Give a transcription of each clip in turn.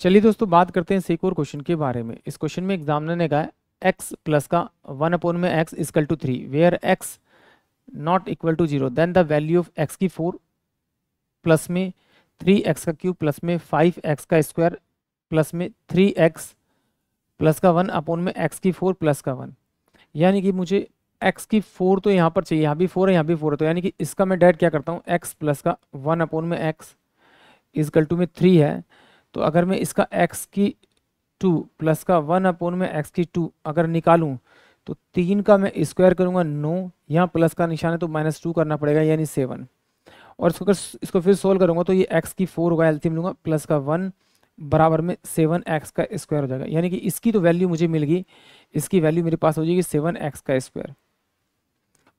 चलिए दोस्तों बात करते हैं एक और क्वेश्चन के बारे में इस क्वेश्चन में एग्जामिनर ने कहा x प्लस का वन अपोन में x equal to three where x not equal to zero then the value of x की फोर प्लस में थ्री एक्स का क्यूब प्लस में फाइव एक्स का स्क्वायर प्लस में थ्री एक्स प्लस का one upon में x की four plus का वन यानी कि मुझे x की फोर तो यहाँ पर चाहिए यहाँ भी फोर है यहाँ भी फोर है तो यानी कि इसका मैं डायरेक्ट क्या करता हूँ x प्लस का वन अपोन में एक्स इजकल टू में थ्री है तो अगर मैं इसका एक्स की टू प्लस का वन अपोन में एक्स की टू अगर निकालूं तो तीन का मैं स्क्वायर करूंगा नो यहाँ प्लस का निशान है तो माइनस टू करना पड़ेगा यानी सेवन और इसको अगर इसको फिर सोल्व करूंगा तो ये एक्स की फोर होगा एल्थियम लूंगा प्लस का वन बराबर में सेवन एक्स का स्क्वायर हो जाएगा यानी कि इसकी तो वैल्यू मुझे मिल गई इसकी वैल्यू मेरे पास हो जाएगी सेवन एक्स का स्क्वायर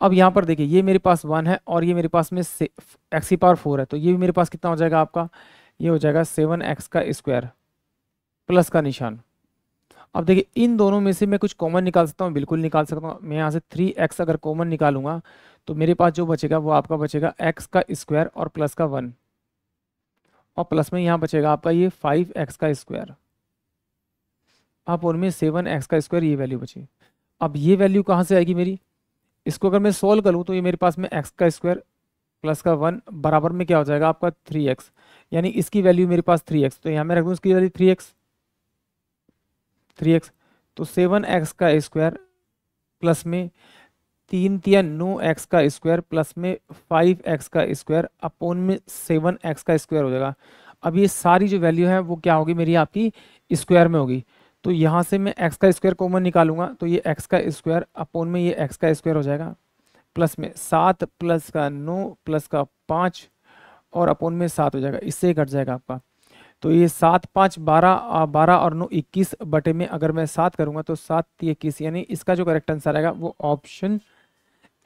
अब यहाँ पर देखिए ये मेरे पास वन है और ये मेरे पास में एक्स की पावर फोर है तो ये भी मेरे पास कितना हो जाएगा आपका ये हो जाएगा सेवन एक्स का स्क्वायर प्लस का निशान अब देखिए इन दोनों में से मैं कुछ कॉमन निकाल सकता हूँ बिल्कुल निकाल सकता हूँ मैं यहाँ से थ्री एक्स अगर कॉमन निकालूंगा तो मेरे पास जो बचेगा वो आपका बचेगा एक्स का स्क्वायर और प्लस का वन और प्लस में यहाँ बचेगा आपका ये फाइव एक्स का स्क्वायर आप उनमें सेवन एक्स का स्क्वायर ये वैल्यू बची अब ये वैल्यू कहाँ से आएगी मेरी इसको अगर मैं सोल्व करूँ तो ये मेरे पास में एक्स का स्क्वायर प्लस का वन बराबर में क्या हो जाएगा आपका थ्री एक्स यानी इसकी वैल्यू मेरे पास थ्री एक्स तो यहाँ मैं रख दूँ इसकी value three x three x तो सेवन एक्स का स्क्वायर प्लस में तीन तिया नो एक्स का स्क्वायर प्लस में फाइव एक्स का स्क्वायर अपोन में सेवन एक्स का स्क्वायर हो जाएगा अब ये सारी जो वैल्यू है वो क्या होगी मेरी आपकी स्क्वायर में होगी तो यहाँ से मैं एक्स का स्क्वायर कॉमन निकालूंगा तो ये एक्स का स्क्वायर अपोन में ये एक्स का स्क्वायर हो जाएगा प्लस में सात प्लस का नौ प्लस का पाँच और अपोन में सात हो जाएगा इससे घट जाएगा आपका तो ये सात पाँच बारह बारह और नौ इक्कीस बटे में अगर मैं सात करूँगा तो सात इक्कीस यानी इसका जो करेक्ट आंसर आएगा वो ऑप्शन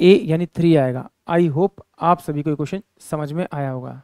ए यानी थ्री आएगा आई होप आप सभी को क्वेश्चन समझ में आया होगा